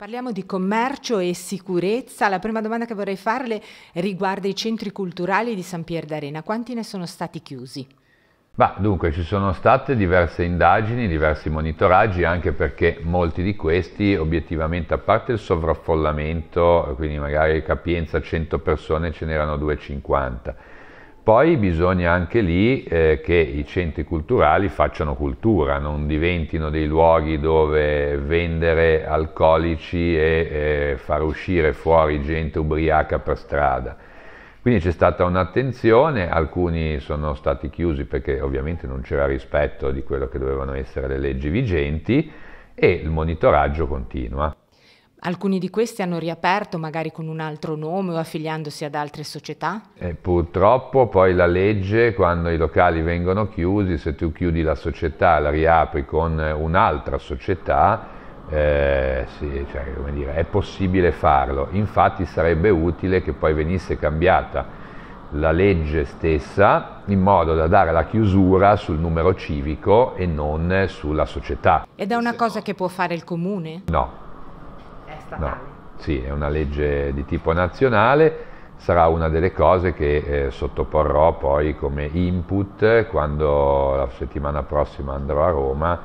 Parliamo di commercio e sicurezza. La prima domanda che vorrei farle riguarda i centri culturali di San Pier d'Arena. Quanti ne sono stati chiusi? Ma dunque ci sono state diverse indagini, diversi monitoraggi, anche perché molti di questi obiettivamente, a parte il sovraffollamento, quindi magari capienza 100 persone, ce n'erano 250 poi bisogna anche lì eh, che i centri culturali facciano cultura, non diventino dei luoghi dove vendere alcolici e eh, far uscire fuori gente ubriaca per strada. Quindi c'è stata un'attenzione, alcuni sono stati chiusi perché ovviamente non c'era rispetto di quello che dovevano essere le leggi vigenti e il monitoraggio continua. Alcuni di questi hanno riaperto magari con un altro nome o affiliandosi ad altre società? E purtroppo poi la legge, quando i locali vengono chiusi, se tu chiudi la società e la riapri con un'altra società, eh, sì, cioè, dire, è possibile farlo. Infatti sarebbe utile che poi venisse cambiata la legge stessa in modo da dare la chiusura sul numero civico e non sulla società. Ed è una cosa che può fare il comune? No, statale. No. Sì, è una legge di tipo nazionale, sarà una delle cose che eh, sottoporrò poi come input quando la settimana prossima andrò a Roma,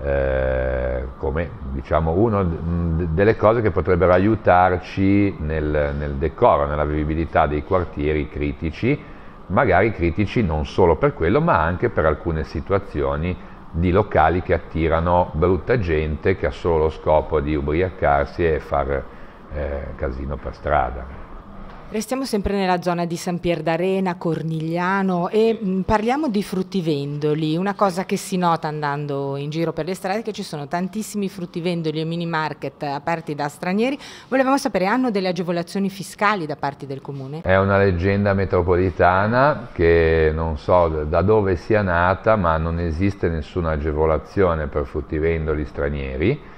eh, come diciamo una delle cose che potrebbero aiutarci nel, nel decoro, nella vivibilità dei quartieri critici, magari critici non solo per quello, ma anche per alcune situazioni di locali che attirano brutta gente che ha solo lo scopo di ubriacarsi e far eh, casino per strada. Restiamo sempre nella zona di San Pier d'Arena, Cornigliano e mm, parliamo di fruttivendoli, una cosa che si nota andando in giro per le strade è che ci sono tantissimi fruttivendoli e mini market aperti da stranieri. Volevamo sapere, hanno delle agevolazioni fiscali da parte del comune? È una leggenda metropolitana che non so da dove sia nata ma non esiste nessuna agevolazione per fruttivendoli stranieri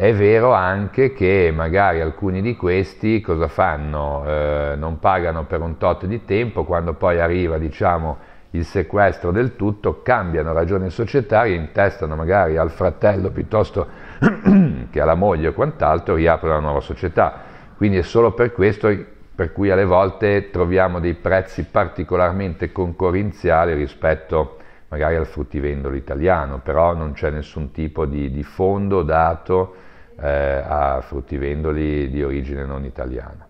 è vero anche che magari alcuni di questi cosa fanno? Eh, non pagano per un tot di tempo, quando poi arriva diciamo, il sequestro del tutto, cambiano ragioni societarie, intestano magari al fratello piuttosto che alla moglie o quant'altro, riaprono la nuova società. Quindi è solo per questo per cui alle volte troviamo dei prezzi particolarmente concorrenziali rispetto magari al fruttivendolo italiano, però non c'è nessun tipo di, di fondo dato eh, a fruttivendoli di origine non italiana.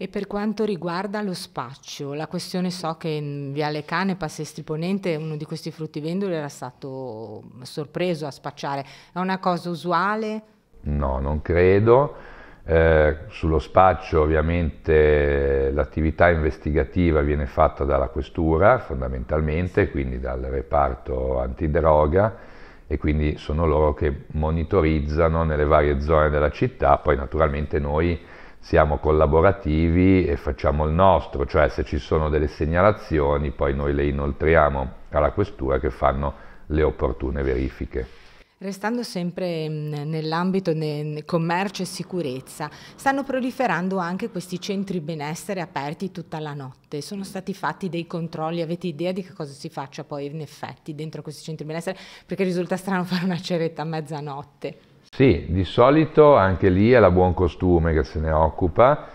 E per quanto riguarda lo spaccio, la questione so che in Viale Cane, Passestri Ponente, uno di questi fruttivendoli era stato sorpreso a spacciare. È una cosa usuale? No, non credo. Eh, sullo spaccio ovviamente l'attività investigativa viene fatta dalla questura fondamentalmente, quindi dal reparto antidroga e quindi sono loro che monitorizzano nelle varie zone della città, poi naturalmente noi siamo collaborativi e facciamo il nostro, cioè se ci sono delle segnalazioni poi noi le inoltriamo alla questura che fanno le opportune verifiche. Restando sempre mm, nell'ambito del commercio e sicurezza, stanno proliferando anche questi centri benessere aperti tutta la notte. Sono stati fatti dei controlli, avete idea di che cosa si faccia poi in effetti dentro questi centri benessere? Perché risulta strano fare una ceretta a mezzanotte. Sì, di solito anche lì è la buon costume che se ne occupa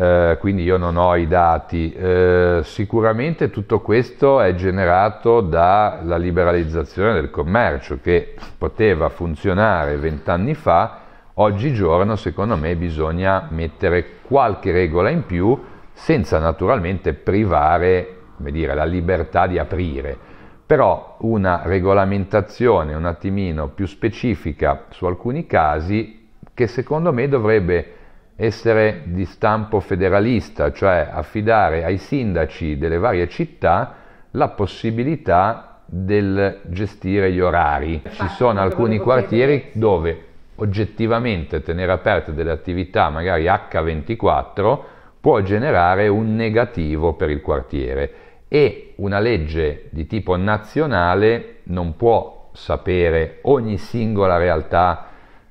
eh, quindi io non ho i dati. Eh, sicuramente tutto questo è generato dalla liberalizzazione del commercio che poteva funzionare vent'anni fa, oggigiorno secondo me bisogna mettere qualche regola in più senza naturalmente privare dire, la libertà di aprire. Però una regolamentazione un attimino più specifica su alcuni casi che secondo me dovrebbe essere di stampo federalista, cioè affidare ai sindaci delle varie città la possibilità del gestire gli orari. Ci sono alcuni quartieri dove oggettivamente tenere aperte delle attività magari H24 può generare un negativo per il quartiere e una legge di tipo nazionale non può sapere ogni singola realtà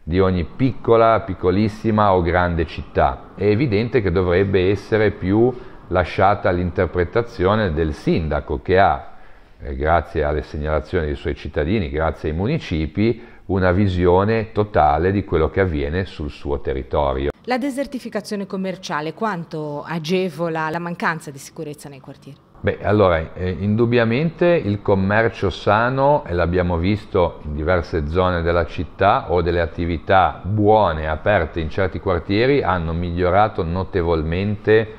di ogni piccola, piccolissima o grande città. È evidente che dovrebbe essere più lasciata all'interpretazione del sindaco che ha, eh, grazie alle segnalazioni dei suoi cittadini, grazie ai municipi, una visione totale di quello che avviene sul suo territorio. La desertificazione commerciale quanto agevola la mancanza di sicurezza nei quartieri? Beh, allora, eh, indubbiamente il commercio sano, e l'abbiamo visto in diverse zone della città, o delle attività buone aperte in certi quartieri, hanno migliorato notevolmente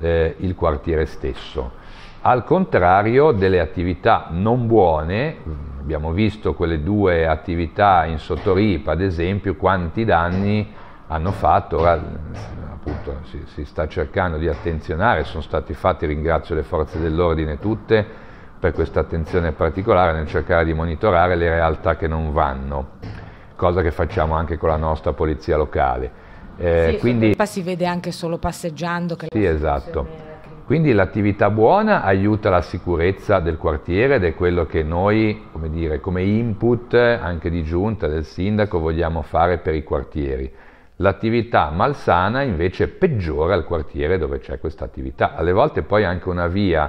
eh, il quartiere stesso. Al contrario delle attività non buone, mm, abbiamo visto quelle due attività in Sottoripa, ad esempio, quanti danni hanno fatto, ora certo, si, si, sta cercando di attenzionare, sono stati fatti, ringrazio le forze dell'ordine tutte per questa attenzione particolare nel cercare di monitorare le realtà che non vanno, cosa che facciamo anche con la nostra polizia locale. Eh, sì, quindi, si vede anche solo passeggiando. Che sì, esatto. Quindi l'attività buona aiuta la sicurezza del quartiere ed è quello che noi, come, dire, come input anche di giunta del sindaco, vogliamo fare per i quartieri. L'attività malsana invece peggiora il quartiere dove c'è questa attività. Alle volte poi anche una via,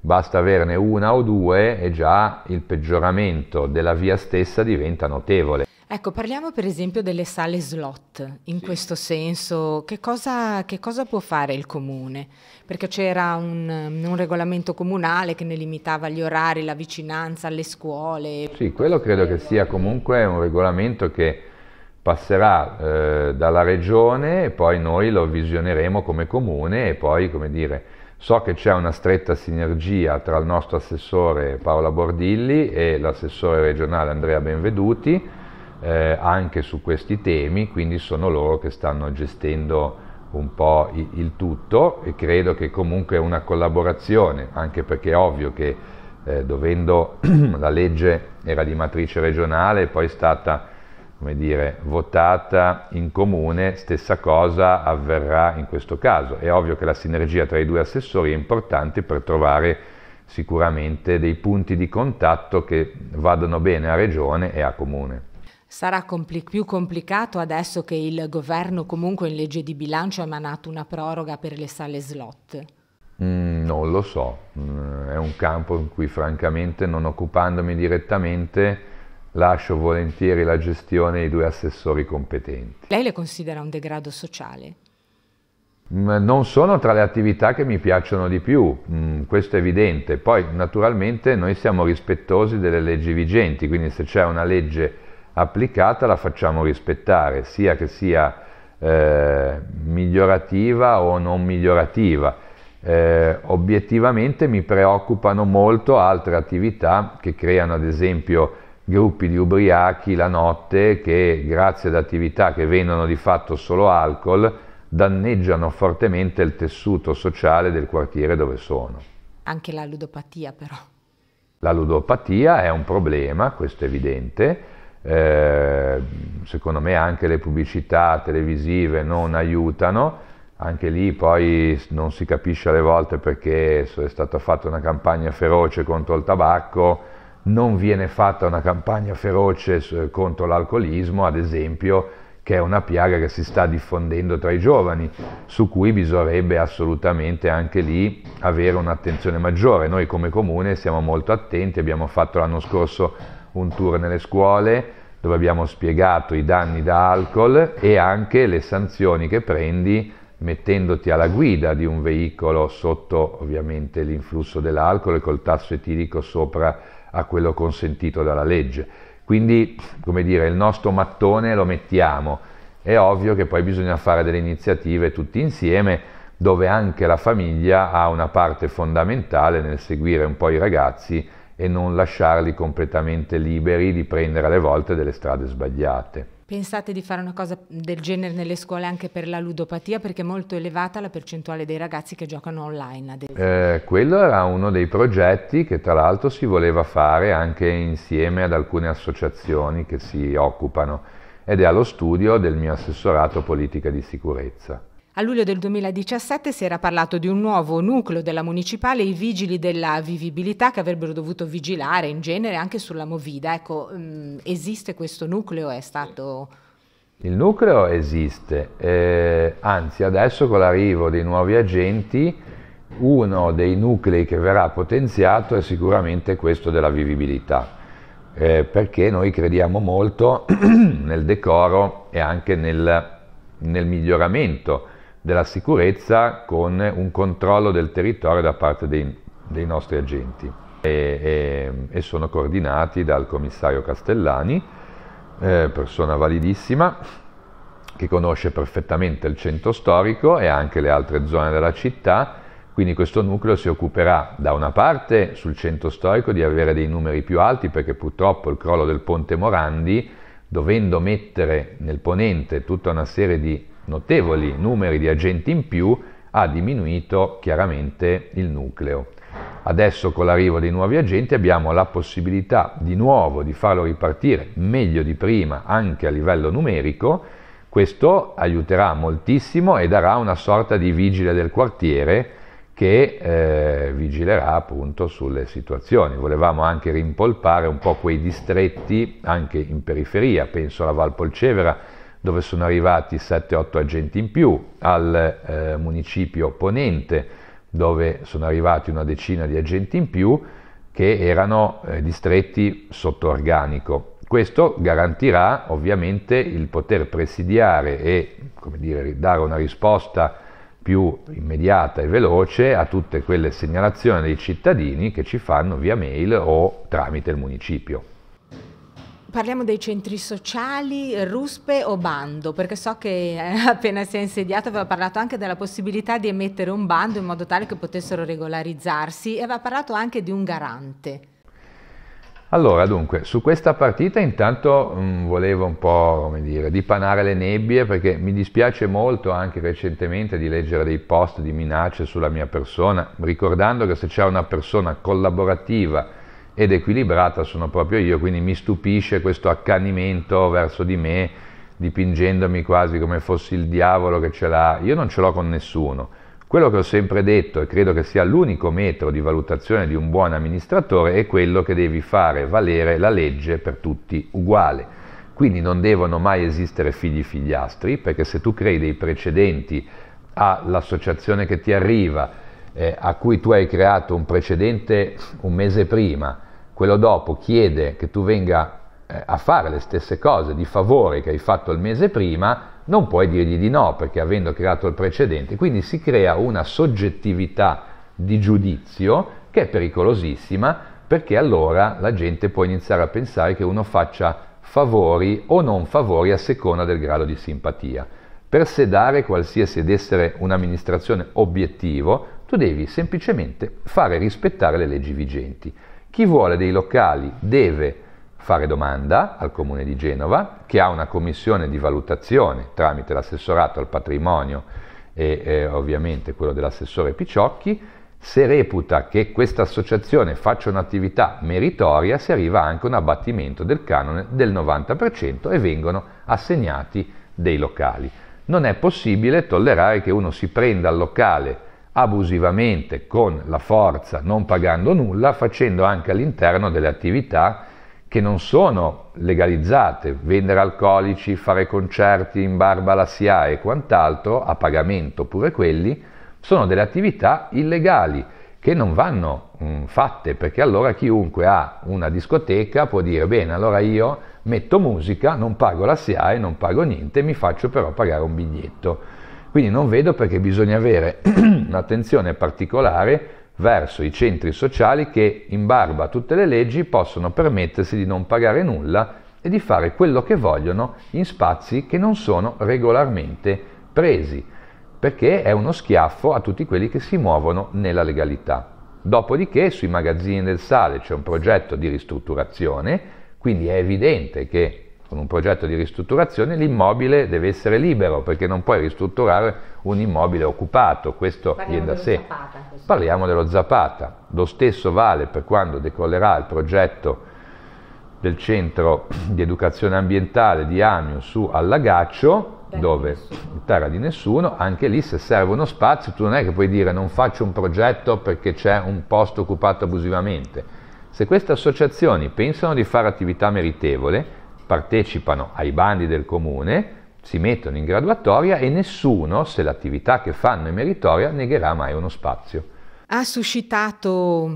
basta averne una o due e già il peggioramento della via stessa diventa notevole. Ecco, parliamo per esempio delle sale slot, in sì. questo senso che cosa, che cosa, può fare il comune? Perché c'era un, mm, un, regolamento comunale che ne limitava gli orari, la vicinanza alle scuole. Sì, quello credo che sia comunque un regolamento che passerà eh, dalla regione e poi noi lo visioneremo come comune e poi, come dire, so che c'è una stretta sinergia tra il nostro assessore Paola Bordilli e l'assessore regionale Andrea Benveduti eh, anche su questi temi, quindi sono loro che stanno gestendo un po' il, il tutto e credo che comunque è una collaborazione, anche perché è ovvio che eh, dovendo la legge era di matrice regionale, poi è stata come dire, votata in comune, stessa cosa avverrà in questo caso. È ovvio che la sinergia tra i due assessori è importante per trovare sicuramente dei punti di contatto che vadano bene a regione e a comune. Sarà compli più complicato adesso che il governo comunque in legge di bilancio ha emanato una proroga per le sale slot? Mm, non lo so, mm, è un campo in cui francamente non occupandomi direttamente lascio volentieri la gestione ai due assessori competenti. Lei le considera un degrado sociale? Mm, non sono tra le attività che mi piacciono di più, mm, questo è evidente. Poi naturalmente noi siamo rispettosi delle leggi vigenti, quindi se c'è una legge applicata la facciamo rispettare, sia che sia eh, migliorativa o non migliorativa. Eh, obiettivamente mi preoccupano molto altre attività che creano ad esempio gruppi di ubriachi la notte che, grazie ad attività che vendono di fatto solo alcol, danneggiano fortemente il tessuto sociale del quartiere dove sono. Anche la ludopatia però. La ludopatia è un problema, questo è evidente. Eh, secondo me anche le pubblicità televisive non aiutano. Anche lì poi non si capisce alle volte perché è stata fatta una campagna feroce contro il tabacco, non viene fatta una campagna feroce contro l'alcolismo, ad esempio, che è una piaga che si sta diffondendo tra i giovani, su cui bisognerebbe assolutamente anche lì avere un'attenzione maggiore. Noi come comune siamo molto attenti, abbiamo fatto l'anno scorso un tour nelle scuole dove abbiamo spiegato i danni da alcol e anche le sanzioni che prendi mettendoti alla guida di un veicolo sotto ovviamente l'influsso dell'alcol e col tasso etilico sopra a quello consentito dalla legge. Quindi, come dire, il nostro mattone lo mettiamo. È ovvio che poi bisogna fare delle iniziative tutti insieme dove anche la famiglia ha una parte fondamentale nel seguire un po' i ragazzi e non lasciarli completamente liberi di prendere alle volte delle strade sbagliate. Pensate di fare una cosa del genere nelle scuole anche per la ludopatia perché è molto elevata la percentuale dei ragazzi che giocano online. Ad Eh, quello era uno dei progetti che tra l'altro si voleva fare anche insieme ad alcune associazioni che si occupano ed è allo studio del mio assessorato politica di sicurezza. A luglio del 2017 si era parlato di un nuovo nucleo della municipale, i vigili della vivibilità che avrebbero dovuto vigilare in genere anche sulla movida. Ecco, mm, esiste questo nucleo? È stato... Il nucleo esiste, eh, anzi adesso con l'arrivo dei nuovi agenti uno dei nuclei che verrà potenziato è sicuramente questo della vivibilità. Eh, perché noi crediamo molto nel decoro e anche nel, nel miglioramento della sicurezza con un controllo del territorio da parte dei, dei nostri agenti e, e, e, sono coordinati dal commissario Castellani, eh, persona validissima che conosce perfettamente il centro storico e anche le altre zone della città, quindi questo nucleo si occuperà da una parte sul centro storico di avere dei numeri più alti perché purtroppo il crollo del ponte Morandi, dovendo mettere nel ponente tutta una serie di notevoli numeri di agenti in più, ha diminuito chiaramente il nucleo. Adesso con l'arrivo dei nuovi agenti abbiamo la possibilità di nuovo di farlo ripartire meglio di prima anche a livello numerico, questo aiuterà moltissimo e darà una sorta di vigile del quartiere che eh, vigilerà appunto sulle situazioni. Volevamo anche rimpolpare un po' quei distretti anche in periferia, penso alla Valpolcevera, dove sono arrivati 7-8 agenti in più, al eh, municipio Ponente, dove sono arrivati una decina di agenti in più, che erano eh, distretti sotto organico. Questo garantirà ovviamente il poter presidiare e dire, dare una risposta più immediata e veloce a tutte quelle segnalazioni dei cittadini che ci fanno via mail o tramite il municipio. Parliamo dei centri sociali, ruspe o bando, perché so che eh, appena si è insediato aveva parlato anche della possibilità di emettere un bando in modo tale che potessero regolarizzarsi e aveva parlato anche di un garante. Allora, dunque, su questa partita intanto mh, mm, volevo un po', come dire, dipanare le nebbie perché mi dispiace molto anche recentemente di leggere dei post di minacce sulla mia persona, ricordando che se c'è una persona collaborativa, ed equilibrata sono proprio io, quindi mi stupisce questo accanimento verso di me, dipingendomi quasi come fossi il diavolo che ce l'ha. Io non ce l'ho con nessuno. Quello che ho sempre detto e credo che sia l'unico metro di valutazione di un buon amministratore è quello che devi fare valere la legge per tutti uguale. Quindi non devono mai esistere figli figliastri, perché se tu crei dei precedenti all'associazione che ti arriva, eh, a cui tu hai creato un precedente un mese prima, quello dopo chiede che tu venga eh, a fare le stesse cose di favore che hai fatto il mese prima, non puoi dirgli di no perché avendo creato il precedente, quindi si crea una soggettività di giudizio che è pericolosissima perché allora la gente può iniziare a pensare che uno faccia favori o non favori a seconda del grado di simpatia. Per sedare qualsiasi ed essere un'amministrazione obiettivo, tu devi semplicemente fare rispettare le leggi vigenti. Chi vuole dei locali deve fare domanda al Comune di Genova, che ha una commissione di valutazione tramite l'assessorato al patrimonio e eh, ovviamente quello dell'assessore Picciocchi, se reputa che questa associazione faccia un'attività meritoria, si arriva anche a un abbattimento del canone del 90% e vengono assegnati dei locali. Non è possibile tollerare che uno si prenda al locale abusivamente con la forza, non pagando nulla, facendo anche all'interno delle attività che non sono legalizzate, vendere alcolici, fare concerti in barba alla SIA e quant'altro, a pagamento pure quelli, sono delle attività illegali che non vanno mh, mm, fatte, perché allora chiunque ha una discoteca può dire bene, allora io metto musica, non pago la SIA e non pago niente, mi faccio però pagare un biglietto. Quindi non vedo perché bisogna avere un'attenzione particolare verso i centri sociali che, in barba a tutte le leggi, possono permettersi di non pagare nulla e di fare quello che vogliono in spazi che non sono regolarmente presi, perché è uno schiaffo a tutti quelli che si muovono nella legalità. Dopodiché sui magazzini del sale c'è un progetto di ristrutturazione, quindi è evidente che con un progetto di ristrutturazione l'immobile deve essere libero perché non puoi ristrutturare un immobile occupato, questo viene da sé. Zapata, Parliamo dello Zapata, lo stesso vale per quando decollerà il progetto del centro di educazione ambientale di Amio su Allagaccio, dove terra di nessuno, anche lì se serve uno spazio tu non è che puoi dire non faccio un progetto perché c'è un posto occupato abusivamente. Se queste associazioni pensano di fare attività meritevole, partecipano ai bandi del comune, si mettono in graduatoria e nessuno, se l'attività che fanno è meritoria, negherà mai uno spazio. Ha suscitato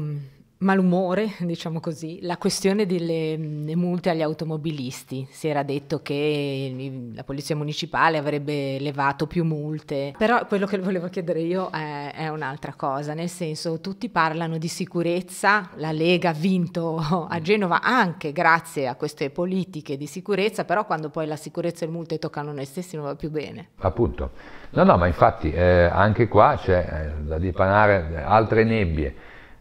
malumore, diciamo così, la questione delle multe agli automobilisti. Si era detto che la Polizia Municipale avrebbe levato più multe, però quello che volevo chiedere io è, è un'altra cosa, nel senso tutti parlano di sicurezza, la Lega ha vinto a mm. Genova anche grazie a queste politiche di sicurezza, però quando poi la sicurezza e le multe toccano noi stessi non va più bene. Appunto. No, no, ma infatti eh, anche qua c'è eh, da dipanare altre nebbie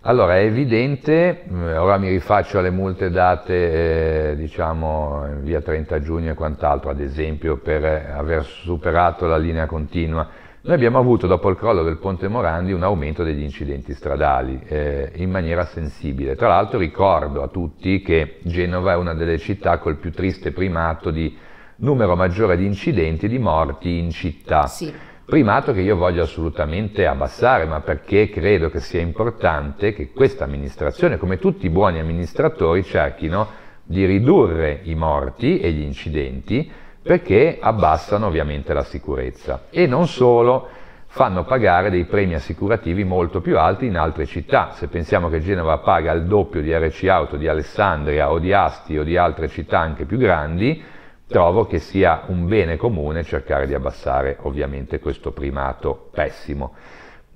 allora, è evidente, eh, ora mi rifaccio alle multe date, eh, diciamo, via 30 giugno e quant'altro, ad esempio per eh, aver superato la linea continua. Noi abbiamo avuto, dopo il crollo del Ponte Morandi, un aumento degli incidenti stradali eh, in maniera sensibile. Tra l'altro ricordo a tutti che Genova è una delle città col più triste primato di numero maggiore di incidenti e di morti in città. Sì primato che io voglio assolutamente abbassare, ma perché credo che sia importante che questa amministrazione, come tutti i buoni amministratori, cerchino di ridurre i morti e gli incidenti perché abbassano ovviamente la sicurezza e non solo fanno pagare dei premi assicurativi molto più alti in altre città. Se pensiamo che Genova paga il doppio di RC Auto di Alessandria o di Asti o di altre città anche più grandi, trovo che sia un bene comune cercare di abbassare ovviamente questo primato pessimo.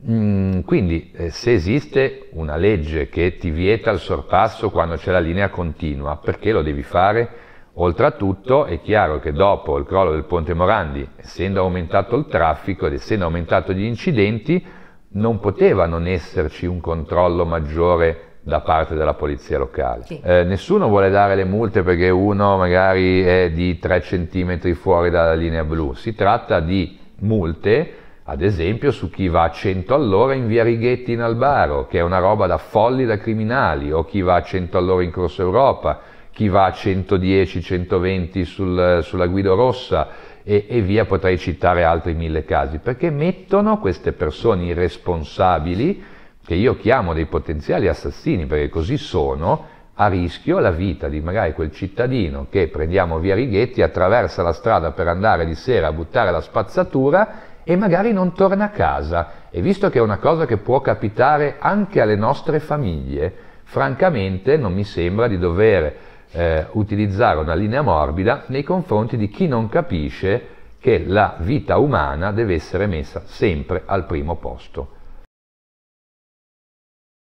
Mm, quindi eh, se esiste una legge che ti vieta il sorpasso quando c'è la linea continua, perché lo devi fare? Oltretutto è chiaro che dopo il crollo del Ponte Morandi, essendo aumentato il traffico ed essendo aumentato gli incidenti, non poteva non esserci un controllo maggiore da parte della polizia locale. Sì. Eh, nessuno vuole dare le multe perché uno magari è di 3 cm fuori dalla linea blu, si tratta di multe ad esempio su chi va a 100 all'ora in via Righetti in Albaro, che è una roba da folli da criminali, o chi va a 100 all'ora in Corso Europa, chi va a 110-120 sul, sulla Guido Rossa e, e, via potrei citare altri mille casi, perché mettono queste persone irresponsabili che io chiamo dei potenziali assassini, perché così sono, a rischio la vita di magari quel cittadino che prendiamo via Righetti, attraversa la strada per andare di sera a buttare la spazzatura e magari non torna a casa. E visto che è una cosa che può capitare anche alle nostre famiglie, francamente non mi sembra di dover eh, utilizzare una linea morbida nei confronti di chi non capisce che la vita umana deve essere messa sempre al primo posto.